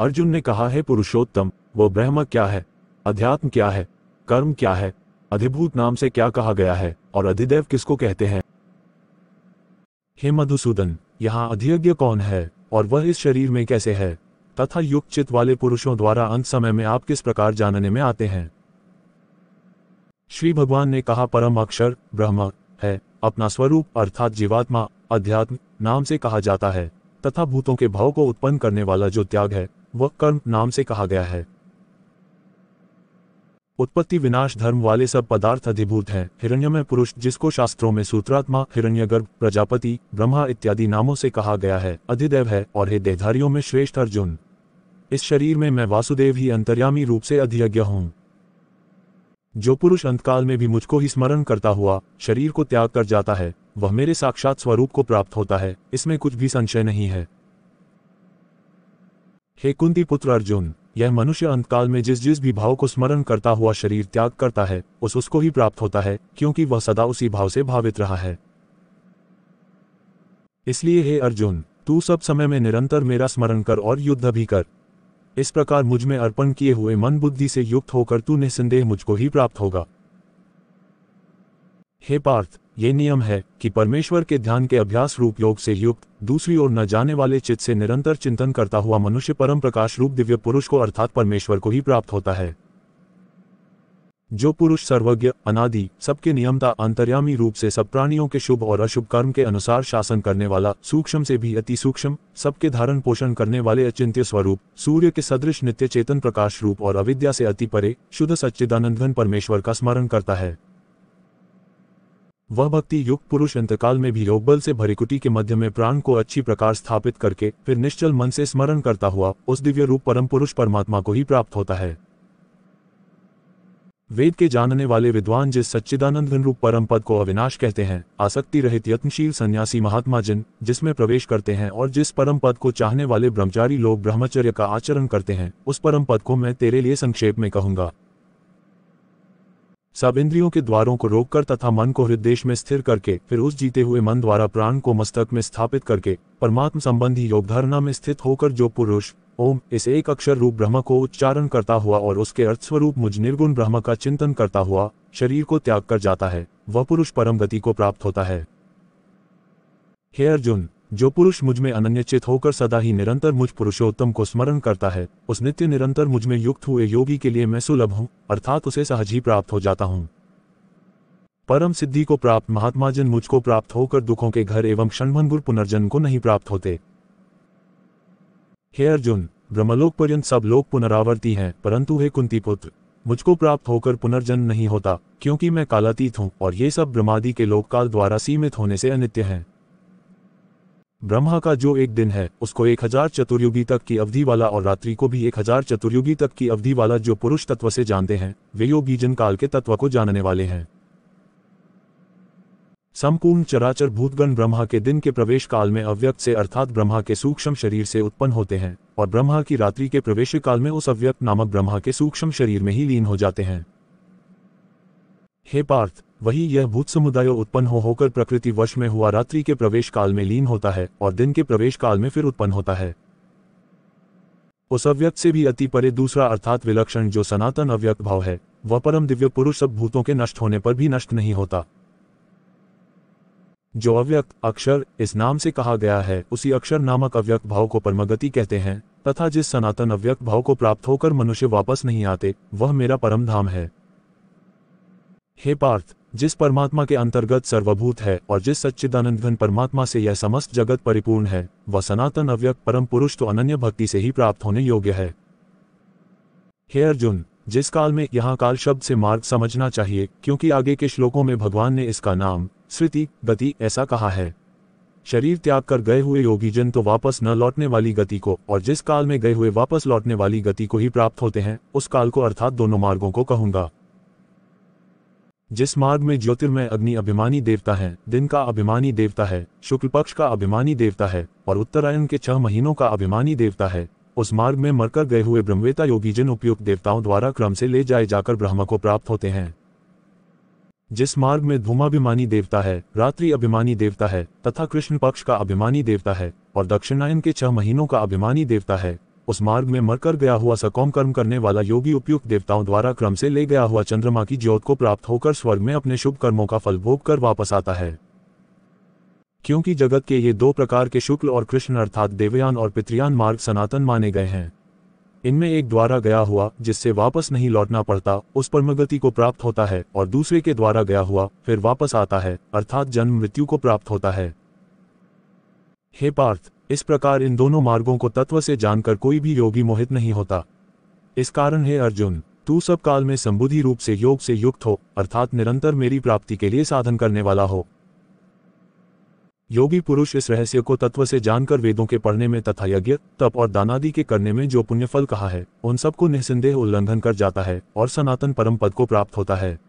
अर्जुन ने कहा है पुरुषोत्तम वो ब्रह्म क्या है अध्यात्म क्या है कर्म क्या है अधिभूत नाम से क्या कहा गया है और अधिदेव किसको कहते हैं हे मधुसूदन यहाँ अधियज्ञ कौन है और वह इस शरीर में कैसे है तथा युक्त चित्त वाले पुरुषों द्वारा अंत समय में आप किस प्रकार जानने में आते हैं श्री भगवान ने कहा परम अक्षर ब्रह्म है अपना स्वरूप अर्थात जीवात्मा अध्यात्म नाम से कहा जाता है तथा भूतों के भाव को उत्पन्न करने वाला जो त्याग है व कर्म नाम से कहा गया है उत्पत्ति विनाश धर्म वाले सब पदार्थ अधिभूत हैं हिरण्यमय पुरुष जिसको शास्त्रों में सूत्रात्मा हिरण्यगर्भ प्रजापति ब्रह्मा इत्यादि नामों से कहा गया है अधिदेव है और हे देहधारियों में श्रेष्ठ अर्जुन इस शरीर में मैं वासुदेव ही अंतर्यामी रूप से अधियज्ञ हूँ जो पुरुष अंतकाल में भी मुझको ही स्मरण करता हुआ शरीर को त्याग कर जाता है वह मेरे साक्षात स्वरूप को प्राप्त होता है इसमें कुछ भी संशय नहीं है हे कुंती पुत्र अर्जुन यह मनुष्य अंतकाल में जिस जिस भी भाव को स्मरण करता हुआ शरीर त्याग करता है उस उसको ही प्राप्त होता है क्योंकि वह सदा उसी भाव से भावित रहा है इसलिए हे अर्जुन तू सब समय में निरंतर मेरा स्मरण कर और युद्ध भी कर इस प्रकार मुझ में अर्पण किए हुए मन बुद्धि से युक्त होकर तू निसंदेह मुझको ही प्राप्त होगा हे पार्थ ये नियम है कि परमेश्वर के ध्यान के अभ्यास रूप योग से युक्त दूसरी ओर न जाने वाले चित्त से निरंतर चिंतन करता हुआ मनुष्य परम प्रकाश रूप दिव्य पुरुष को अर्थात परमेश्वर को ही प्राप्त होता है जो पुरुष सर्वज्ञ अनादि सबके नियमता अंतर्यामी रूप से सब प्राणियों के शुभ और अशुभ कर्म के अनुसार शासन करने वाला सूक्ष्म से भी अति सूक्ष्म सबके धारण पोषण करने वाले अचिंत्य स्वरूप सूर्य के सदृश नित्य चेतन प्रकाश रूप और अविद्या से अति परे शुद्ध सच्चिदानंदन परमेश्वर का स्मरण करता है वह भक्ति युक्त पुरुष अंतकाल में भी योगबल से भरिकुटी के मध्य में प्राण को अच्छी प्रकार स्थापित करके फिर निश्चल मन से स्मरण करता हुआ उस दिव्य रूप परम पुरुष परमात्मा को ही प्राप्त होता है वेद के जानने वाले विद्वान जिस सच्चिदानंद रूप परम पद को अविनाश कहते हैं आसक्ति रहित यत्नशील सन्यासी महात्मा जिन जिसमें प्रवेश करते हैं और जिस परम पद को चाहने वाले ब्रह्मचारी लोग ब्रह्मचर्य का आचरण करते हैं उस परम पद को मैं तेरे लिए संक्षेप में कहूंगा सब इंद्रियों के द्वारों को रोककर तथा मन को हृदय में स्थिर करके फिर उस जीते हुए मन द्वारा प्राण को मस्तक में स्थापित करके परमात्म संबंधी योगधारणा में स्थित होकर जो पुरुष ओम इस एक अक्षर रूप ब्रह्म को उच्चारण करता हुआ और उसके अर्थस्वरूप मुझ निर्गुण ब्रह्म का चिंतन करता हुआ शरीर को त्याग कर जाता है वह पुरुष परम गति को प्राप्त होता है हे अर्जुन जो पुरुष मुझ में अनन्य चित होकर सदा ही निरंतर मुझ पुरुषोत्तम को स्मरण करता है उस नित्य निरंतर मुझ में युक्त हुए योगी के लिए मैं सुलभ हूँ अर्थात उसे सहज ही प्राप्त हो जाता हूँ परम सिद्धि को प्राप्त महात्मा जन मुझको प्राप्त होकर दुखों के घर एवं क्षणभंगुर पुनर्जन को नहीं प्राप्त होते हे अर्जुन ब्रह्मलोक पर्यंत सब लोग पुनरावर्ती हैं परंतु हे कुंती पुत्र मुझको प्राप्त होकर पुनर्जन्म नहीं होता क्योंकि मैं कालातीत हूँ और ये सब ब्रह्मादि के लोककाल द्वारा सीमित होने से अनित्य हैं ब्रह्मा का जो एक दिन है उसको एक हजार चतुर्युगी तक की अवधि वाला और रात्रि को भी एक हजार चतुर्युगी तक की अवधि वाला जो पुरुष तत्व से जानते हैं वे योगी जन काल के तत्व को जानने वाले हैं संपूर्ण चराचर भूतगण ब्रह्मा के दिन के प्रवेश काल में अव्यक्त से अर्थात ब्रह्मा के सूक्ष्म शरीर से उत्पन्न होते हैं और ब्रह्मा की रात्रि के प्रवेश काल में उस अव्यक्त नामक ब्रह्मा के सूक्ष्म शरीर में ही लीन हो जाते हैं हे पार्थ वही यह भूत समुदाय उत्पन्न हो होकर प्रकृति वश में हुआ रात्रि के प्रवेश काल में लीन होता है और दिन के प्रवेश काल में फिर उत्पन्न होता है उस अव्यक्त से भी अति परे दूसरा अर्थात विलक्षण जो सनातन अव्यक्त भाव है वह परम दिव्य पुरुष सब भूतों के नष्ट होने पर भी नष्ट नहीं होता जो अव्यक्त अक्षर इस नाम से कहा गया है उसी अक्षर नामक अव्यक्त भाव को परमगति कहते हैं तथा जिस सनातन अव्यक्त भाव को प्राप्त होकर मनुष्य वापस नहीं आते वह मेरा परम धाम है हे पार्थ जिस परमात्मा के अंतर्गत सर्वभूत है और जिस सच्चिदानंद घन परमात्मा से यह समस्त जगत परिपूर्ण है वह सनातन अव्यक्त परम पुरुष तो अनन्य भक्ति से ही प्राप्त होने योग्य है हे अर्जुन जिस काल में यहाँ काल शब्द से मार्ग समझना चाहिए क्योंकि आगे के श्लोकों में भगवान ने इसका नाम स्मृति गति ऐसा कहा है शरीर त्याग कर गए हुए योगीजन तो वापस न लौटने वाली गति को और जिस काल में गए हुए वापस लौटने वाली गति को ही प्राप्त होते हैं उस काल को अर्थात दोनों मार्गों को कहूंगा जिस मार्ग में ज्योतिर्मय अग्नि अभिमानी देवता है दिन का अभिमानी देवता है शुक्ल पक्ष का अभिमानी देवता है और उत्तरायण के छह महीनों का अभिमानी देवता है उस मार्ग में मरकर गए हुए ब्रह्मवेता योगी जिन उपयुक्त देवताओं द्वारा क्रम से ले जाए जाकर ब्रह्म को प्राप्त होते हैं जिस मार्ग में धूमाभिमानी देवता है रात्रि अभिमानी देवता है तथा कृष्ण पक्ष का अभिमानी देवता है और दक्षिणायन के छह महीनों का अभिमानी देवता है उस मार्ग में मरकर गया हुआ सकौम कर्म करने वाला योगी उपयुक्त देवताओं द्वारा क्रम से ले गया हुआ चंद्रमा की ज्योत को प्राप्त होकर स्वर्ग में अपने शुभ कर्मों का फल भोग कर वापस आता है क्योंकि जगत के ये दो प्रकार के शुक्ल और कृष्ण अर्थात देवयान और पितृयान मार्ग सनातन माने गए हैं इनमें एक द्वारा गया हुआ जिससे वापस नहीं लौटना पड़ता उस परमगति को प्राप्त होता है और दूसरे के द्वारा गया हुआ फिर वापस आता है अर्थात जन्म मृत्यु को प्राप्त होता है हे पार्थ इस प्रकार इन दोनों मार्गों को तत्व से जानकर कोई भी योगी मोहित नहीं होता इस कारण है अर्जुन तू सब काल में संबुद्धि रूप से योग से युक्त हो अर्थात निरंतर मेरी प्राप्ति के लिए साधन करने वाला हो योगी पुरुष इस रहस्य को तत्व से जानकर वेदों के पढ़ने में तथा यज्ञ तप और दानादि के करने में जो पुण्यफल कहा है उन सबको निसंदेह उल्लंघन कर जाता है और सनातन परम पद को प्राप्त होता है